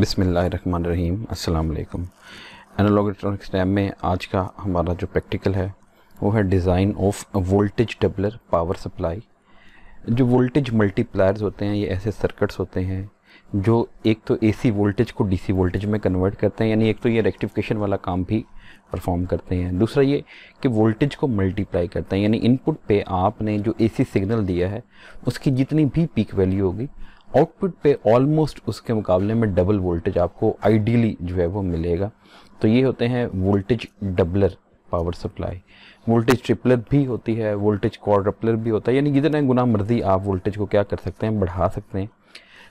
बिसमीम अल्लाम analogue electronics time में आज का हमारा जो प्रैक्टिकल है वो है design of voltage doubler power supply जो वोल्टेज मल्टीप्लायर्स होते हैं ये ऐसे सर्किट्स होते हैं जो एक तो एसी वोल्टेज को डीसी वोल्टेज में कन्वर्ट करते हैं यानी एक तो ये रेक्टिफिकेशन वाला काम भी परफॉर्म करते हैं दूसरा ये कि वोल्टेज को मल्टीप्लाई करते हैं यानी इनपुट पे आपने जो एसी सिग्नल दिया है उसकी जितनी भी पीक वैल्यू होगी आउटपुट पे ऑलमोस्ट उसके मुकाबले में डबल वोल्टेज आपको आइडियली जो है वो मिलेगा तो ये होते हैं voltage doubler power supply voltage tripler भी होती है वोल्टेज क्वाड्रपलर भी होता है यानी जितना गुना मर्जी आप वोल्टेज को क्या कर सकते हैं बढ़ा सकते हैं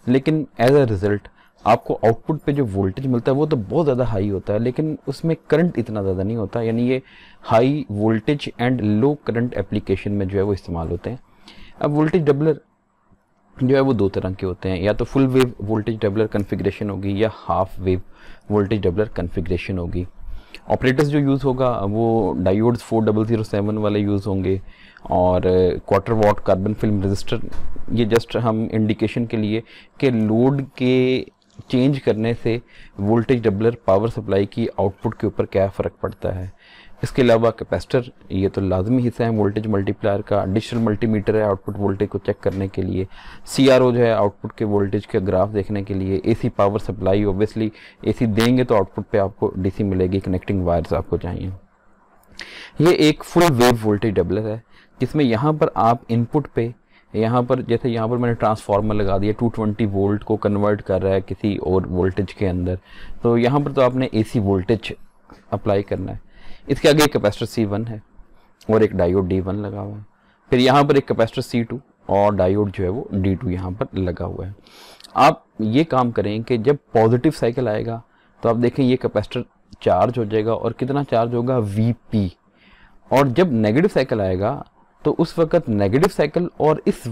लेकिन एज अ रिज़ल्ट आपको आउटपुट पे जो वोल्टेज मिलता है वो तो बहुत ज़्यादा हाई होता है लेकिन उसमें करंट इतना ज़्यादा नहीं होता यानी ये high voltage and low current application में जो है वो इस्तेमाल होते हैं अब वोल्टेज डबलर जो है वो दो तरह के होते हैं या तो full wave voltage doubler configuration होगी या half wave voltage doubler configuration होगी ऑपरेटर्स जो यूज़ होगा वो diodes four double zero seven वाले यूज़ होंगे और quarter watt carbon film resistor ये जस्ट हम इंडिकेशन के लिए कि लोड के चेंज करने से वोल्टेज डबलर पावर सप्लाई की आउटपुट के ऊपर क्या फ़र्क पड़ता है इसके अलावा कैपेसिटर ये तो लाजमी हिस्सा है वोल्टेज मल्टीप्लायर का डिजिटल मल्टीमीटर है आउटपुट वोल्टेज को चेक करने के लिए सी आर ओ जो है आउटपुट के वोल्टेज के ग्राफ देखने के लिए A C power supply obviously A C देंगे तो आउटपुट पर आपको डी सी मिलेगी कनेक्टिंग वायर्स आपको चाहिए ये एक फुल वेव वोल्टेज डेवलर है जिसमें यहाँ पर आप इनपुट पे यहाँ पर जैसे यहाँ पर मैंने ट्रांसफार्मर लगा दिया 220 वोल्ट को कन्वर्ट कर रहा है किसी और वोल्टेज के अंदर तो यहाँ पर तो आपने एसी वोल्टेज अप्लाई करना है इसके आगे एक कैपेसिटर सी वन है और एक डायोड डी वन लगा हुआ है फिर यहाँ पर एक कैपेसिटर सी टू और डायोड जो है वो डी टू यहाँ पर लगा हुआ है आप ये काम करें कि जब पॉजिटिव साइकिल आएगा तो आप देखें ये कैपेसिटर चार्ज हो जाएगा और कितना चार्ज होगा वी पी और जब नेगेटिव साइकिल आएगा तो उस वक्त नेगेटिव साइकिल और इस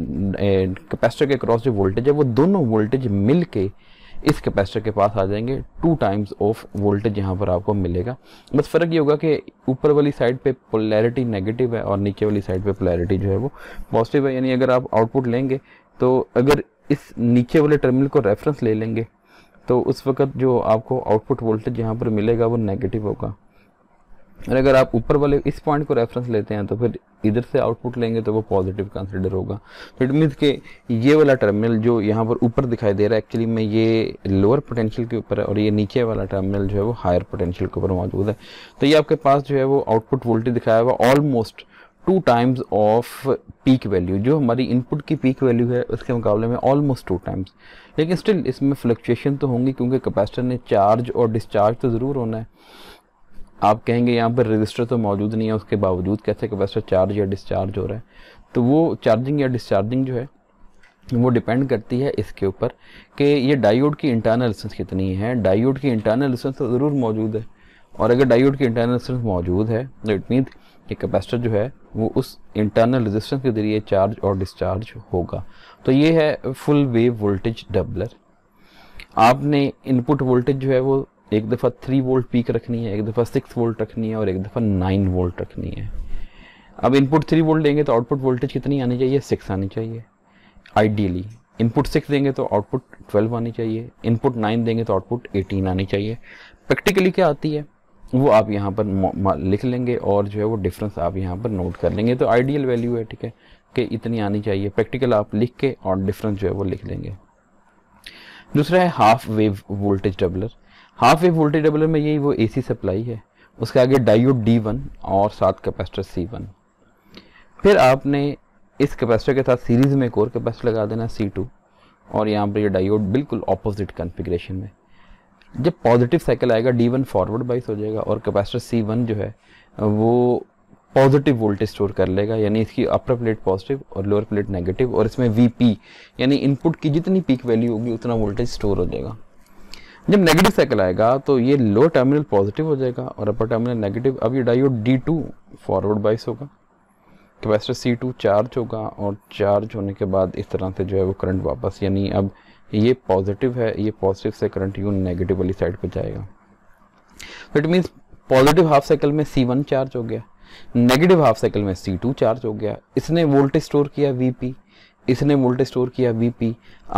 कैपेसिटर के क्रॉस जो वोल्टेज है वो दोनों वोल्टेज मिलके के इस कैपेसिटर के पास आ जाएंगे टू टाइम्स ऑफ वोल्टेज यहाँ पर आपको मिलेगा बस फ़र्क ये होगा कि ऊपर वाली साइड पे पोलैरिटी नेगेटिव है और नीचे वाली साइड पे पोलैरिटी जो है वो पॉजिटिव है यानी अगर आप आउटपुट लेंगे तो अगर इस नीचे वाले टर्मिनल को रेफरेंस ले लेंगे तो उस वक्त जो आपको आउटपुट वोल्टेज यहाँ पर मिलेगा वो नेगेटिव होगा और अगर आप ऊपर वाले इस पॉइंट को रेफरेंस लेते हैं तो फिर इधर से आउटपुट लेंगे तो वो पॉजिटिव कंसिडर होगा तो इट मीन्स के ये वाला टर्मिनल जो यहाँ पर ऊपर दिखाई दे रहा है एक्चुअली में ये लोअर पोटेंशियल के ऊपर है और ये नीचे वाला टर्मिनल जो है वो हायर पोटेंशियल के ऊपर मौजूद है तो ये आपके पास जो है वो आउटपुट वोल्टेज दिखाया हुआ almost two times of peak value जो हमारी इनपुट की पीक वैल्यू है उसके मुकाबले में ऑलमोस्ट टू टाइम्स लेकिन स्टिल इसमें फ्लक्चुएशन तो होंगी क्योंकि कैपेसिटर ने चार्ज और डिस्चार्ज तो ज़रूर होना है आप कहेंगे यहाँ पर रजिस्टर तो मौजूद नहीं है उसके बावजूद कैसे कैपेसिटर चार्ज या डिस्चार्ज हो रहा है तो वो चार्जिंग या डिस्चार्जिंग जो है वो डिपेंड करती है इसके ऊपर कि ये डायोड की इंटरनल रेजिस्टेंस कितनी है डायोड की इंटरनल रेजिस्टेंस तो ज़रूर मौजूद है और अगर डायोड की इंटरनल रेजिस्टेंस मौजूद है तो इट मीन कि कैपेसिटर जो है वो उस इंटरनल रेजिस्टेंस के ज़रिए चार्ज और डिस्चार्ज होगा तो ये है फुल वेव वोल्टेज डबलर आपने इनपुट वोल्टेज जो है वो एक दफ़ा थ्री वोल्ट पीक रखनी है एक दफ़ा सिक्स वोल्ट रखनी है और एक दफ़ा नाइन वोल्ट रखनी है अब इनपुट थ्री वोल्ट देंगे तो आउटपुट वोल्टेज कितनी आनी चाहिए सिक्स आनी चाहिए आइडियली इनपुट सिक्स देंगे तो आउटपुट ट्वेल्व आनी चाहिए इनपुट नाइन देंगे तो आउटपुट एटीन आनी चाहिए प्रैक्टिकली क्या आती है वो आप यहाँ पर लिख लेंगे और जो है वो डिफरेंस आप यहाँ पर नोट कर लेंगे तो आइडियल वैल्यू है ठीक है कि इतनी आनी चाहिए प्रैक्टिकल आप लिख के और डिफरेंस जो है वो लिख लेंगे दूसरा है half wave voltage doubler half wave voltage doubler में यही वो एसी सप्लाई है उसके आगे डायोड डी वन और साथ कैपेसिटर सी वन फिर आपने इस कैपेसिटर के साथ सीरीज में एक और कैपेसिटर लगा देना सी टू और यहाँ पर ये डायोड बिल्कुल ऑपोजिट कन्फिग्रेशन में जब पॉजिटिव साइकिल आएगा डी वन फॉरवर्ड बाइस हो जाएगा और कैपेसिटर सी वन जो है वो पॉजिटिव वोल्टेज स्टोर कर लेगा यानी इसकी अपर प्लेट पॉजिटिव और लोअर प्लेट नेगेटिव और इसमें वी पी यानी इनपुट की जितनी पीक वैल्यू होगी उतना वोल्टेज स्टोर हो जाएगा जब नेगेटिव साइकिल आएगा तो ये लो टर्मिनल पॉजिटिव हो जाएगा और अपर टर्मिनल नेगेटिव अब ये डायोड डी टू फॉरवर्ड बाइस होगा कैपेसिटर सी टू चार्ज होगा और चार्ज होने के बाद इस तरह से जो है वो करंट वापस यानी अब ये पॉजिटिव है ये पॉजिटिव से करंट यू नेगेटिव वाली साइड पर जाएगा it means positive half cycle में सी वन चार्ज हो गया नेगेटिव हाफ साइकिल में सी टू चार्ज हो गया इसने वोल्टेज स्टोर किया वी पी इसने वोल्टेज स्टोर किया वीपी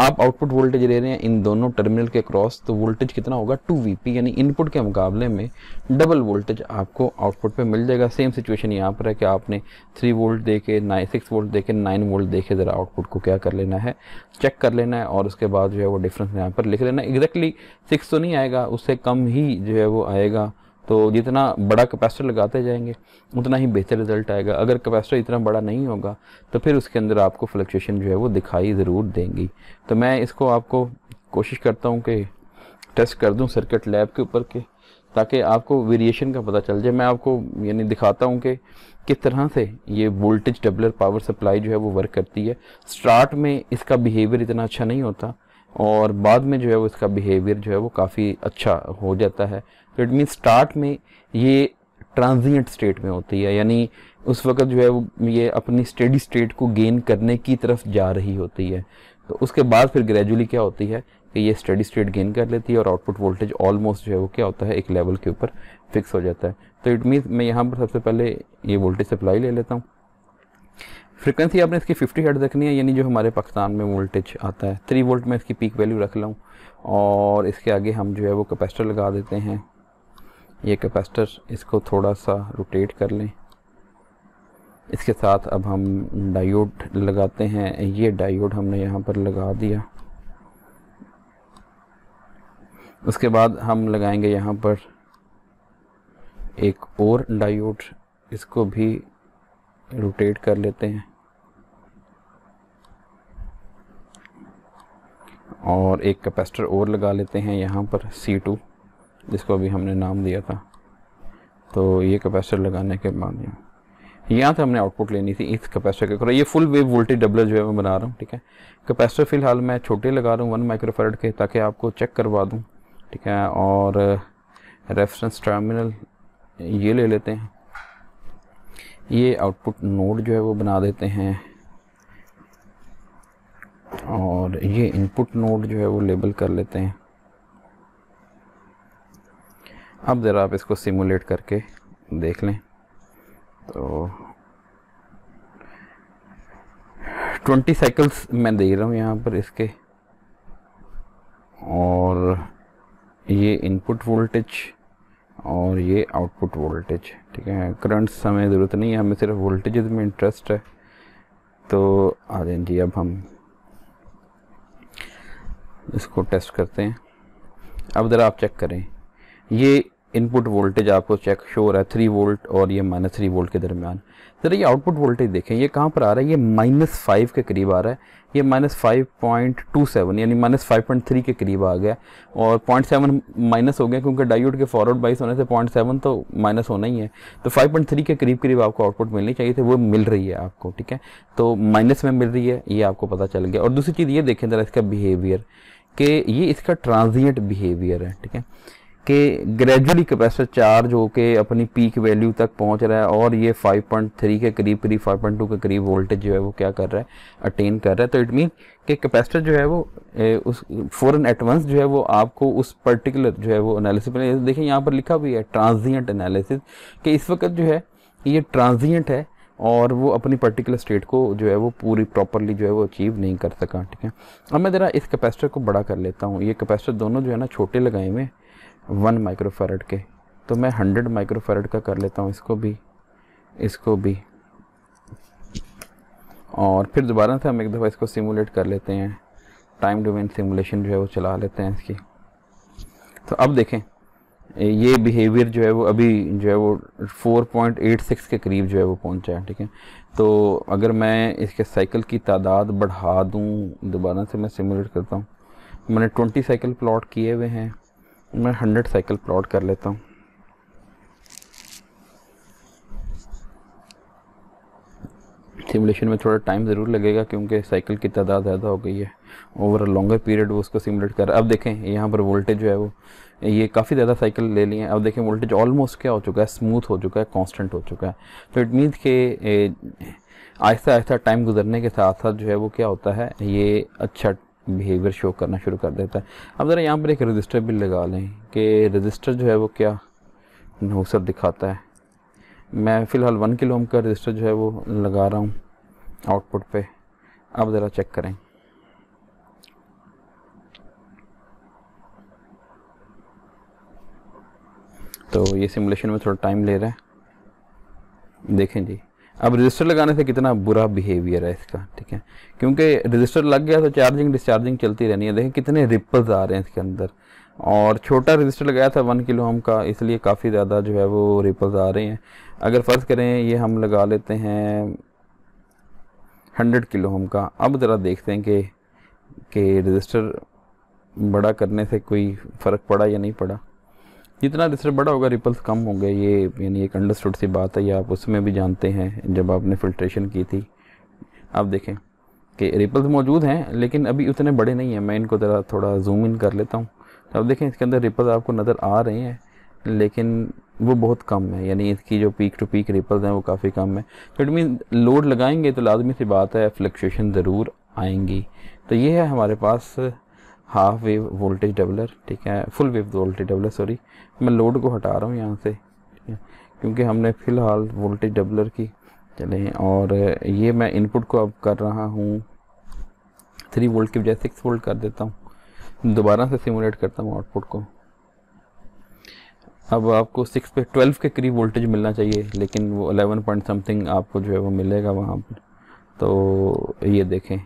आप आउटपुट वोल्टेज ले रहे हैं इन दोनों टर्मिनल के क्रॉस तो वोल्टेज कितना होगा टू वी यानी इनपुट के मुकाबले में डबल वोल्टेज आपको आउटपुट पे मिल जाएगा सेम सिचुएशन यहाँ पर है कि आपने थ्री वोल्ट दे के नाइन सिक्स वोल्ट दे के नाइन वोल्ट दे के ज़रा आउटपुट को क्या कर लेना है चेक कर लेना है और उसके बाद जो है वो डिफरेंस यहाँ पर लिख लेना एग्जैक्टली सिक्स तो नहीं आएगा उससे कम ही जो है वो आएगा तो जितना बड़ा कैपेसिटर लगाते जाएंगे उतना ही बेहतर रिजल्ट आएगा अगर कैपेसिटर इतना बड़ा नहीं होगा तो फिर उसके अंदर आपको फ्लक्चुएशन जो है वो दिखाई ज़रूर देंगी तो मैं इसको आपको कोशिश करता हूँ कि टेस्ट कर दूँ सर्किट लैब के ऊपर के ताकि आपको वेरिएशन का पता चल जाए मैं आपको यानी दिखाता हूँ कि किस तरह से ये वोल्टेज डबलर पावर सप्लाई जो है वो वर्क करती है स्टार्ट में इसका बिहेवियर इतना अच्छा नहीं होता और बाद में जो है वो इसका बिहेवियर जो है वो काफ़ी अच्छा हो जाता है तो इट मीन स्टार्ट में ये ट्रांजिएंट स्टेट में होती है यानी उस वक्त जो है वो ये अपनी स्टेडी स्टेट को गेन करने की तरफ जा रही होती है तो उसके बाद फिर ग्रेजुअली क्या होती है कि ये स्टडी स्टेट गेन कर लेती है और आउटपुट वोल्टेज ऑलमोस्ट जो है वो क्या होता है एक लेवल के ऊपर फिक्स हो जाता है तो इट मीन मैं यहाँ पर सबसे पहले ये वोल्टेज सप्लाई ले लेता हूँ फ्रिक्वेंसी आपने इसकी 50 हर्ट रखनी है यानी जो हमारे पाकिस्तान में वोल्टेज आता है थ्री वोल्ट में इसकी पीक वैल्यू रख लूँ और इसके आगे हम जो है वो कैपेसिटर लगा देते हैं ये कैपेसिटर इसको थोड़ा सा रोटेट कर लें इसके साथ अब हम डायोड लगाते हैं ये डायोड हमने यहाँ पर लगा दिया उसके बाद हम लगाएंगे यहाँ पर एक और डायोड इसको भी रोटेट कर लेते हैं और एक कैपेसिटर और लगा लेते हैं यहाँ पर C2 जिसको अभी हमने नाम दिया था तो ये कैपेसिटर लगाने के बाद यहाँ यहाँ से हमने आउटपुट लेनी थी इस कैपेसिटर के अक्रॉस ये फुल वेव वोल्टेज डबलर जो है मैं बना रहा हूँ ठीक है कैपेसिटर फिलहाल मैं छोटे लगा रहा हूँ वन माइक्रोफेरेट के ताकि आपको चेक करवा दूँ ठीक है और रेफरेंस टर्मिनल ये ले लेते हैं ये आउटपुट नोड जो है वो बना देते हैं और ये इनपुट नोड जो है वो लेबल कर लेते हैं अब ज़रा आप इसको सिमुलेट करके देख लें तो 20 साइकिल्स मैं दे रहा हूँ यहाँ पर इसके और ये इनपुट वोल्टेज और ये आउटपुट वोल्टेज ठीक है करंट्स हमें ज़रूरत नहीं है हमें सिर्फ वोल्टेज में इंटरेस्ट है तो आ जाए जी अब हम इसको टेस्ट करते हैं अब ज़रा आप चेक करें ये इनपुट वोल्टेज आपको चेक शो हो रहा है थ्री वोल्ट और ये माइनस थ्री वोल्ट के दरमियान ज़रा ये आउटपुट वोल्टेज देखें ये कहाँ पर आ रहा है ये माइनस फाइव के करीब आ रहा है ये minus five point two seven यानी माइनस फाइव पॉइंट थ्री के करीब आ गया और पॉइंट सेवन माइनस हो गया क्योंकि डायोड के फॉरवर्ड बाइस होने से पॉइंट सेवन तो माइनस होना ही है तो फाइव पॉइंट थ्री के करीब करीब आपको आउटपुट मिलनी चाहिए थी वो मिल रही है आपको ठीक है तो माइनस में मिल रही है ये आपको पता चल गया और दूसरी चीज़ ये देखें ज़रा इसका बिहेवियर कि ये इसका ट्रांजिएंट बिहेवियर है ठीक है कि ग्रेजुअली कैपेसिटर चार्ज होकर अपनी पीक वैल्यू तक पहुंच रहा है और ये 5.3 के करीब करीब 5.2 के करीब वोल्टेज जो है वो क्या कर रहा है अटेन कर रहा है तो इट मीन कि कैपेसिटर जो है वो ए, उस फॉरन एटवांस जो है वो आपको उस पर्टिकुलर जो है वो एनालिसिस में देखिए यहाँ पर लिखा भी है ट्रांजियंट एनालिसिस कि इस वक्त जो है ये ट्रांजियंट है और वो अपनी पर्टिकुलर स्टेट को जो है वो पूरी प्रॉपरली जो है वो अचीव नहीं कर सका ठीक है अब मैं ज़रा इस कैपेसिटर को बड़ा कर लेता हूँ ये कैपेसिटर दोनों जो है ना छोटे लगाए हुए हैं वन माइक्रोफेरड के तो मैं हंड्रेड माइक्रोफेरड का कर लेता हूँ इसको भी इसको भी और फिर दोबारा से हम एक दफ़ा इसको सिमुलेट कर लेते हैं टाइम डोमेन सिमुलेशन जो है वो चला लेते हैं इसकी तो अब देखें ये बिहेवियर जो है वो अभी जो है वो 4.86 के करीब जो है वो पहुंचा है ठीक है तो अगर मैं इसके साइकिल की तादाद बढ़ा दूं दोबारा से मैं सिमुलेट करता हूँ मैंने 20 साइकिल प्लॉट किए हुए हैं मैं हंड्रेड साइकिल प्लॉट कर लेता हूँ सिमुलेशन में थोड़ा टाइम ज़रूर लगेगा क्योंकि साइकिल की तादाद ज़्यादा हो गई है ओवर अ लॉन्गर पीरियड वो उसको सिमुलेट कर अब देखें यहाँ पर वोल्टेज जो है वो ये काफ़ी ज़्यादा साइकिल ले लिए हैं अब देखें वोल्टेज ऑलमोस्ट क्या हो चुका है स्मूथ हो चुका है कांस्टेंट हो चुका है तो इट मीन्स के आहिस्ता आहिस्ता टाइम गुजरने के साथ साथ जो है वो क्या होता है ये अच्छा बिहेवियर शो करना शुरू कर देता है अब ज़रा यहाँ पर एक रजिस्टर भी लगा लें कि रजिस्टर जो है वो क्या नौसर दिखाता है मैं फ़िलहाल वन किलो ओम का रजिस्टर जो है वो लगा रहा हूँ आउटपुट पे अब ज़रा चेक करें तो ये सिमुलेशन में थोड़ा टाइम ले रहा है देखें जी अब रजिस्टर लगाने से कितना बुरा बिहेवियर है इसका ठीक है क्योंकि रजिस्टर लग गया तो चार्जिंग डिस्चार्जिंग चलती रहनी है देखें कितने रिपल्स आ रहे हैं इसके अंदर और छोटा रजिस्टर लगाया था वन किलो हम का इसलिए काफ़ी ज़्यादा जो है वो रिपल्स आ रहे हैं अगर फ़र्ज़ करें ये हम लगा लेते हैं हंड्रेड किलो हम का अब ज़रा देखते हैं कि कि रजिस्टर बड़ा करने से कोई फ़र्क पड़ा या नहीं पड़ा जितना रिसर्च बड़ा होगा रिपल्स कम होंगे ये यानी एक अंडरस्टूड सी बात है या आप उसमें भी जानते हैं जब आपने फिल्ट्रेशन की थी आप देखें कि रिपल्स मौजूद हैं लेकिन अभी उतने बड़े नहीं हैं मैं इनको ज़रा थोड़ा जूम इन कर लेता हूँ तो आप देखें इसके अंदर रिपल्स आपको नज़र आ रहे हैं लेकिन वो बहुत कम है यानी इसकी जो पीक टू पीक रिपल्स हैं वो काफ़ी कम है तो इट मीन लोड लगाएंगे तो लाजमी सी बात है फ्लक्चुएशन ज़रूर आएंगी तो ये है हमारे पास हाफ वेव वोल्टेज डबलर ठीक है full wave voltage doubler sorry मैं लोड को हटा रहा हूँ यहाँ से क्योंकि हमने फ़िलहाल वोल्टेज डबलर की चलें और ये मैं इनपुट को अब कर रहा हूँ थ्री वोल्ट की बजाय सिक्स वोल्ट कर देता हूँ दोबारा से सिमुलेट करता हूँ आउटपुट को अब आपको सिक्स पे ट्वेल्व के करीब वोल्टेज मिलना चाहिए लेकिन वो अलेवन पॉइंट समथिंग आपको जो है वो मिलेगा वहाँ पर तो ये देखें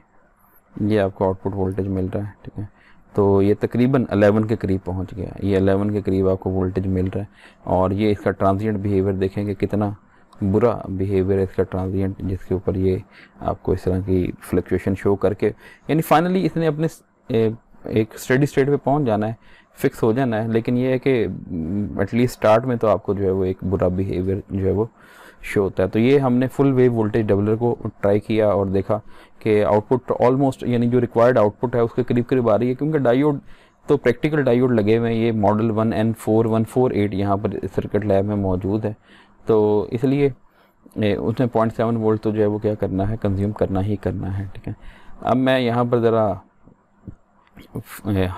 ये आपको आउटपुट वोल्टेज मिल रहा है ठीक है तो ये तकरीबन 11 के करीब पहुंच गया ये 11 के करीब आपको वोल्टेज मिल रहा है और ये इसका ट्रांजिएंट बिहेवियर देखेंगे कितना बुरा बिहेवियर है इसका ट्रांजिएंट जिसके ऊपर ये आपको इस तरह की फ्लक्चुएशन शो करके यानी फाइनली इसने अपने एक स्टडी स्टेट पे पहुंच जाना है फिक्स हो जाना है लेकिन ये है कि एटलीस्ट mm, स्टार्ट में तो आपको जो है वो एक बुरा बिहेवियर जो है वो शो होता है तो ये हमने फुल वेव वोल्टेज डबलर को ट्राई किया और देखा कि आउटपुट ऑलमोस्ट यानी जो रिक्वायर्ड आउटपुट है उसके करीब करीब आ रही है क्योंकि डायोड तो प्रैक्टिकल डायोड लगे हुए हैं ये model one N four one four eight यहाँ पर सर्किट लैब में मौजूद है तो इसलिए उसमें पॉइंट सेवन वोल्ट तो जो है वो क्या करना है कंज्यूम करना ही करना है ठीक है अब मैं यहाँ पर ज़रा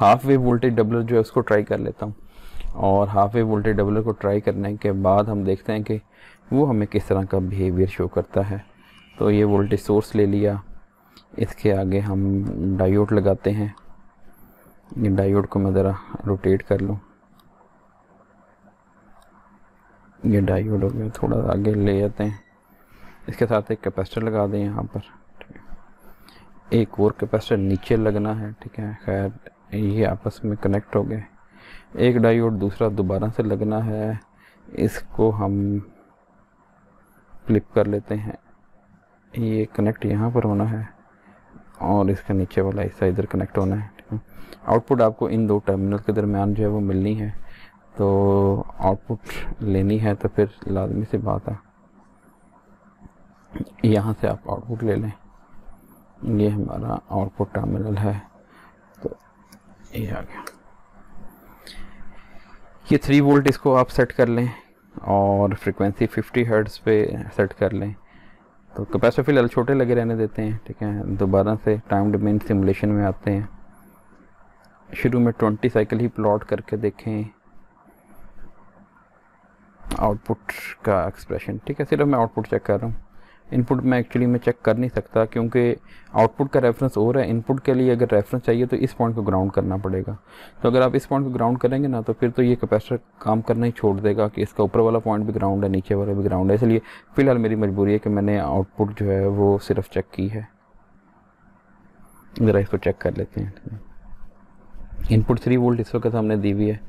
हाफ वेव वोल्टेज डबलर जो है उसको ट्राई कर लेता हूँ और हाफ वेव वोल्टेज डबलर को ट्राई करने के बाद हम देखते हैं कि वो हमें किस तरह का बिहेवियर शो करता है तो ये वोल्टेज सोर्स ले लिया इसके आगे हम डायोड लगाते हैं ये डायोड को मैं ज़रा रोटेट कर लूँ ये डायोड हो गया थोड़ा आगे ले जाते हैं इसके साथ एक कैपेसिटर लगा दें यहाँ पर एक और कैपेसिटर नीचे लगना है ठीक है खैर ये आपस में कनेक्ट हो गए एक डायोड दूसरा दोबारा से लगना है इसको हम क्लिक कर लेते हैं ये कनेक्ट यहाँ पर होना है और इसका नीचे वाला हिस्सा इधर कनेक्ट होना है ठीक है आउटपुट आपको इन दो टर्मिनल के दरमियान जो है वो मिलनी है तो आउटपुट लेनी है तो फिर लाजमी से बात है यहाँ से आप आउटपुट ले लें ये हमारा आउटपुट टर्मिनल है तो ये आ गया ये थ्री वोल्ट इसको आप सेट कर लें और फ्रिक्वेंसी 50 हर्ट्स पे सेट कर लें तो कैपेसिटर फिलहाल छोटे लगे रहने देते हैं ठीक है दोबारा से टाइम डोमेन सिमुलेशन में आते हैं शुरू में 20 साइकिल ही प्लॉट करके देखें आउटपुट का एक्सप्रेशन ठीक है सिर्फ मैं आउटपुट चेक कर रहा हूँ इनपुट में एक्चुअली मैं चेक कर नहीं सकता क्योंकि आउटपुट का रेफरेंस और है इनपुट के लिए अगर रेफरेंस चाहिए तो इस पॉइंट को ग्राउंड करना पड़ेगा तो अगर आप इस पॉइंट को ग्राउंड करेंगे ना तो फिर तो ये कैपेसिटर काम करना ही छोड़ देगा कि इसका ऊपर वाला पॉइंट भी ग्राउंड है नीचे वाला भी ग्राउंड है इसलिए फ़िलहाल मेरी मजबूरी है कि मैंने आउटपुट जो है वो सिर्फ चेक की है ज़रा इसको चेक कर लेते हैं इनपुट थ्री वोल्ट इस वक्त हमने दी हुई है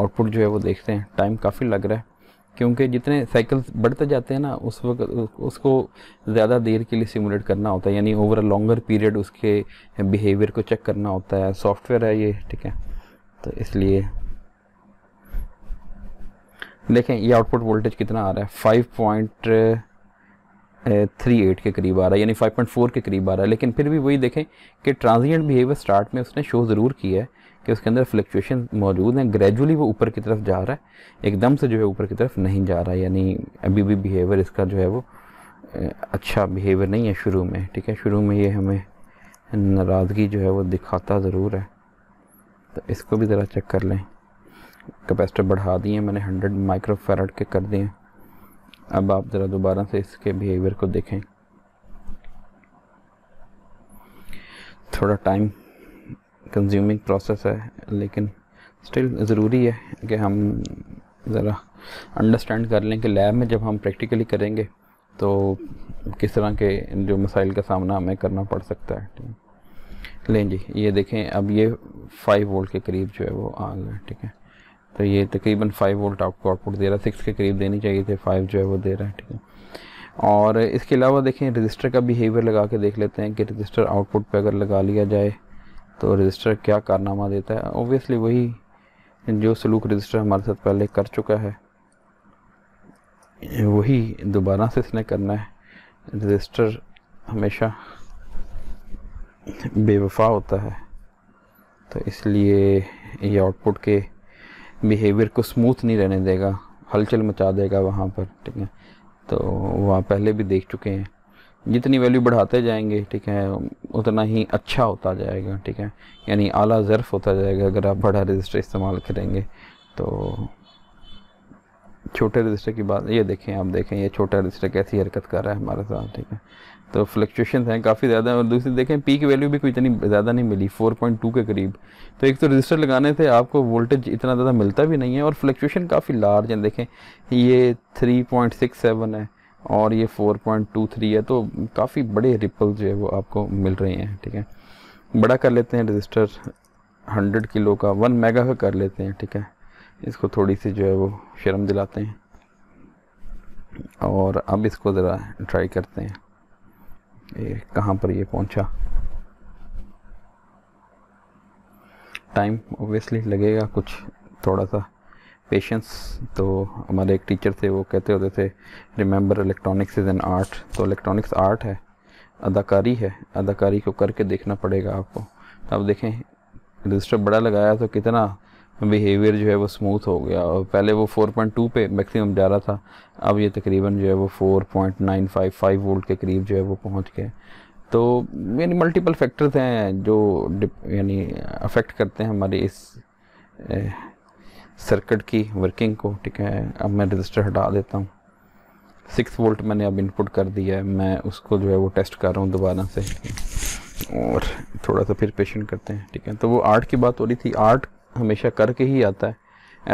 आउटपुट जो है वो देखते हैं टाइम काफ़ी लग रहा है क्योंकि जितने साइकिल्स बढ़ते जाते हैं ना उस वक्त उसको ज़्यादा देर के लिए सिमुलेट करना होता है यानी ओवर अ लॉन्गर पीरियड उसके बिहेवियर को चेक करना होता है सॉफ्टवेयर है ये ठीक है तो इसलिए देखें ये आउटपुट वोल्टेज कितना आ रहा है फाइव पॉइंट थ्री एट के करीब आ रहा है यानी फाइव पॉइंट फोर के करीब आ रहा है लेकिन फिर भी वही देखें कि ट्रांजिएंट बिहेवियर स्टार्ट में उसने शो ज़रूर किया है कि उसके अंदर फ्लक्चुएशन मौजूद हैं ग्रेजुअली वो ऊपर की तरफ जा रहा है एकदम से जो है ऊपर की तरफ नहीं जा रहा है यानी अभी भी बिहेवियर इसका जो है वो अच्छा बिहेवियर नहीं है शुरू में ठीक है शुरू में ये हमें नाराज़गी जो है वो दिखाता ज़रूर है तो इसको भी ज़रा चेक कर लें कैपेसिटर बढ़ा दिए मैंने हंड्रेड माइक्रोफेराड के कर दिए अब आप ज़रा दोबारा से इसके बिहेवियर को देखें थोड़ा टाइम कंज्यूमिंग प्रोसेस है लेकिन स्टिल ज़रूरी है कि हम ज़रा अंडरस्टैंड कर लें कि लैब में जब हम प्रैक्टिकली करेंगे तो किस तरह के जो मसाइल का सामना हमें करना पड़ सकता है लें जी ये देखें अब ये फाइव वोल्ट के करीब जो है वो आ गया ठीक है तो ये तकरीबन फाइव वोल्ट आपको आउटपुट दे रहा है सिक्स के करीब देनी चाहिए थे फाइव जो है वो दे रहा है ठीक है और इसके अलावा देखें रजिस्टर का बिहेवियर लगा के देख लेते हैं कि रजिस्टर आउटपुट पर अगर लगा लिया जाए तो रजिस्टर क्या कारनामा देता है ओबियसली वही जो सलूक रजिस्टर हमारे साथ पहले कर चुका है वही दोबारा से इसने करना है रजिस्टर हमेशा बेवफा होता है तो इसलिए ये आउटपुट के बिहेवियर को स्मूथ नहीं रहने देगा हलचल मचा देगा वहाँ पर ठीक है तो वहाँ पहले भी देख चुके हैं जितनी वैल्यू बढ़ाते जाएंगे ठीक है उतना ही अच्छा होता जाएगा ठीक है यानी आला ज़र्फ होता जाएगा अगर आप बड़ा रजिस्टर इस्तेमाल करेंगे तो छोटे रजिस्टर की बात ये देखें आप देखें ये छोटा रजिस्टर कैसी हरकत कर रहा है हमारे साथ ठीक है तो फ्लक्चुएशन हैं काफ़ी ज़्यादा और दूसरी देखें पीक वैल्यू भी कोई इतनी ज़्यादा नहीं मिली 4.2 के करीब तो एक तो रजिस्टर लगाने से आपको वोल्टेज इतना ज़्यादा मिलता भी नहीं है और फ्लक्चुएशन काफ़ी लार्ज है देखें ये 3.67 है और ये 4.23 है तो काफ़ी बड़े रिपल जो है वो आपको मिल रहे हैं ठीक है बड़ा कर लेते हैं रजिस्टर 100 किलो का 1 मेगा का कर लेते हैं ठीक है इसको थोड़ी सी जो है वो शर्म दिलाते हैं और अब इसको ज़रा ट्राई करते हैं ये कहाँ पर ये पहुँचा टाइम ओबियसली लगेगा कुछ थोड़ा सा पेशेंस तो हमारे एक टीचर थे वो कहते होते थे remember electronics is an art तो इलेक्ट्रॉनिक्स आर्ट है अदाकारी है अदाकारी को करके देखना पड़ेगा आपको अब देखें रजिस्टर बड़ा लगाया तो कितना बिहेवियर जो है वो स्मूथ हो गया और पहले वो 4.2 पे मैक्सिमम जा रहा था अब ये तकरीबन जो है वो 4.955 वोल्ट के करीब जो है वो पहुंच गए तो यानी मल्टीपल फैक्टर्स हैं जो यानी अफेक्ट करते हैं हमारे इस सर्किट की वर्किंग को ठीक है अब मैं रजिस्टर हटा देता हूँ सिक्स वोल्ट मैंने अब इनपुट कर दिया है मैं उसको जो है वो टेस्ट कर रहा हूँ दोबारा से और थोड़ा सा फिर पेशेंट करते हैं ठीक है तो वो आर्ट की बात हो रही थी आर्ट हमेशा करके ही आता है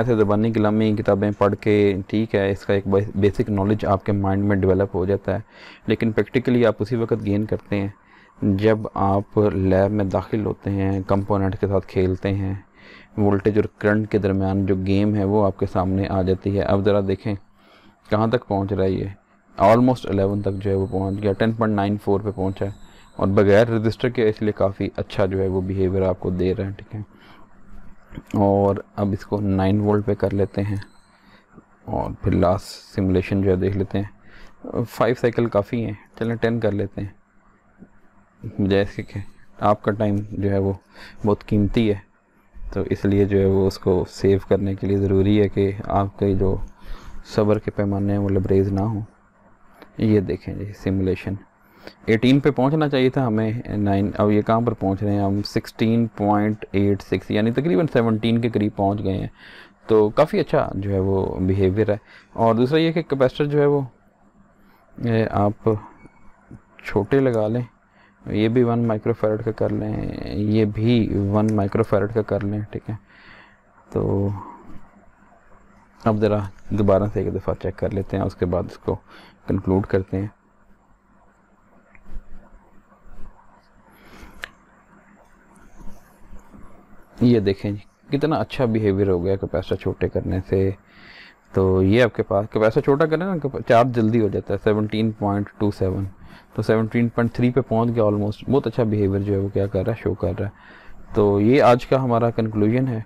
ऐसे ज़बानी कलामी किताबें पढ़ के ठीक है इसका एक बेसिक नॉलेज आपके माइंड में डेवलप हो जाता है लेकिन प्रैक्टिकली आप उसी वक्त गेन करते हैं जब आप लैब में दाखिल होते हैं कंपोनेंट के साथ खेलते हैं वोल्टेज और करंट के दरमियान जो गेम है वो आपके सामने आ जाती है अब ज़रा देखें कहाँ तक पहुँच रहा है ये ऑलमोस्ट अलेवन तक जो है वो पहुँच गया टेन पॉइंट नाइन फोर पर पहुँचा है और बगैर रजिस्टर के इसलिए काफ़ी अच्छा जो है वो बिहेवियर आपको दे रहा है ठीक है और अब इसको नाइन वोल्ट पे कर लेते हैं और फिर लास्ट सिमुलेशन जो है देख लेते हैं फाइव साइकिल काफ़ी हैं चलें टेन कर लेते हैं जैसे कि आपका टाइम जो है वो बहुत कीमती है तो इसलिए जो है वो उसको सेव करने के लिए ज़रूरी है कि आपके जो सब्र के पैमाने हैं वो लबरेज ना हो ये देखें जी सिमुलेशन 18 पे पहुंचना चाहिए था हमें नाइन अब ये कहाँ पर पहुंच रहे हैं हम 16.86 यानी तकरीबन 17 के करीब पहुंच गए हैं तो काफ़ी अच्छा जो है वो बिहेवियर है और दूसरा ये कि कैपेसिटर जो है वो आप छोटे लगा लें ये भी वन माइक्रोफेरेट का कर लें ये भी वन माइक्रोफेरेट का कर लें ठीक है तो अब ज़रा दोबारा से एक दफ़ा चेक कर लेते हैं उसके बाद इसको कंक्लूड करते हैं ये देखें कितना अच्छा बिहेवियर हो गया कैपेसिटर छोटे करने से तो ये आपके पास ऐसा छोटा करें ना चार्ज जल्दी हो जाता है सेवनटीन पॉइंट टू सेवन तो सेवनटीन पॉइंट थ्री पर पहुँच गया ऑलमोस्ट बहुत अच्छा बिहेवियर जो है वो क्या कर रहा है शो कर रहा है तो ये आज का हमारा कंक्लूजन है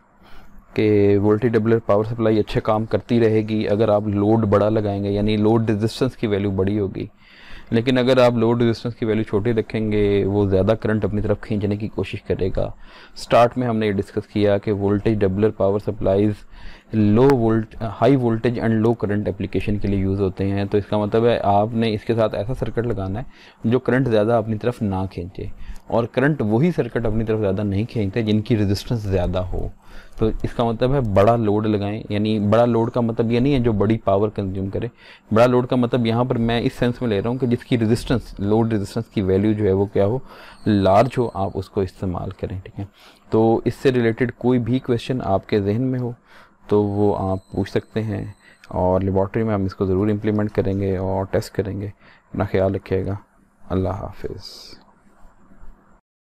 कि वोल्टी डबलर पावर सप्लाई अच्छे काम करती रहेगी अगर आप लोड बड़ा लगाएंगे यानी लोड रेजिस्टेंस की वैल्यू बड़ी होगी लेकिन अगर आप लोड रेजिस्टेंस की वैल्यू छोटी रखेंगे वो ज़्यादा करंट अपनी तरफ खींचने की कोशिश करेगा स्टार्ट में हमने ये डिस्कस किया कि voltage doubler power supplies low volt high voltage and low current application के लिए यूज़ होते हैं तो इसका मतलब है आपने इसके साथ ऐसा सर्किट लगाना है जो करंट ज़्यादा अपनी तरफ ना खींचे और करंट वही सर्किट अपनी तरफ ज़्यादा नहीं खींचते जिनकी रेजिस्टेंस ज़्यादा हो तो इसका मतलब है बड़ा लोड लगाएं यानी बड़ा लोड का मतलब ये नहीं है जो बड़ी पावर कंज्यूम करे बड़ा लोड का मतलब यहाँ पर मैं इस सेंस में ले रहा हूँ कि जिसकी रेजिस्टेंस लोड रेजिस्टेंस की वैल्यू जो है वो क्या हो लार्ज हो आप उसको इस्तेमाल करें ठीक है तो इससे रिलेटेड कोई भी क्वेश्चन आपके जहन में हो तो वो आप पूछ सकते हैं और लेबॉर्ट्री में हम इसको ज़रूर इम्प्लीमेंट करेंगे और टेस्ट करेंगे अपना ख्याल रखिएगा अल्लाह हाफिज़